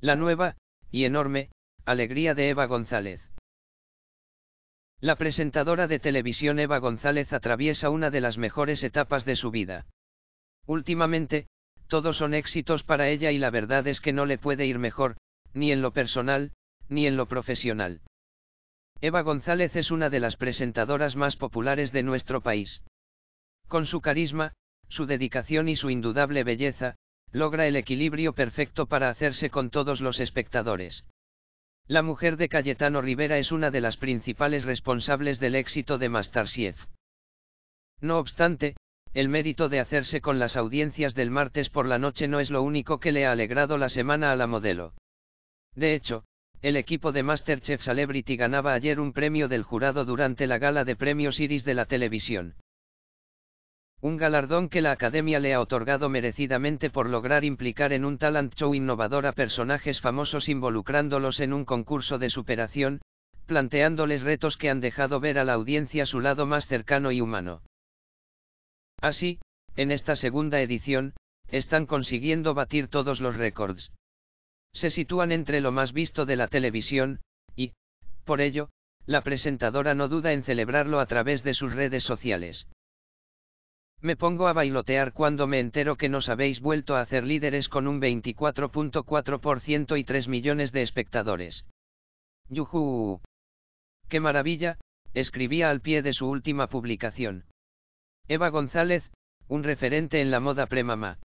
La nueva, y enorme, alegría de Eva González. La presentadora de televisión Eva González atraviesa una de las mejores etapas de su vida. Últimamente, todos son éxitos para ella y la verdad es que no le puede ir mejor, ni en lo personal, ni en lo profesional. Eva González es una de las presentadoras más populares de nuestro país. Con su carisma, su dedicación y su indudable belleza, logra el equilibrio perfecto para hacerse con todos los espectadores. La mujer de Cayetano Rivera es una de las principales responsables del éxito de Masterchef. No obstante, el mérito de hacerse con las audiencias del martes por la noche no es lo único que le ha alegrado la semana a la modelo. De hecho, el equipo de Masterchef Celebrity ganaba ayer un premio del jurado durante la gala de premios Iris de la televisión un galardón que la Academia le ha otorgado merecidamente por lograr implicar en un talent show innovador a personajes famosos involucrándolos en un concurso de superación, planteándoles retos que han dejado ver a la audiencia su lado más cercano y humano. Así, en esta segunda edición, están consiguiendo batir todos los récords. Se sitúan entre lo más visto de la televisión, y, por ello, la presentadora no duda en celebrarlo a través de sus redes sociales. Me pongo a bailotear cuando me entero que nos habéis vuelto a hacer líderes con un 24.4% y 3 millones de espectadores. ¡Yujú! ¡Qué maravilla! escribía al pie de su última publicación. Eva González, un referente en la moda premama.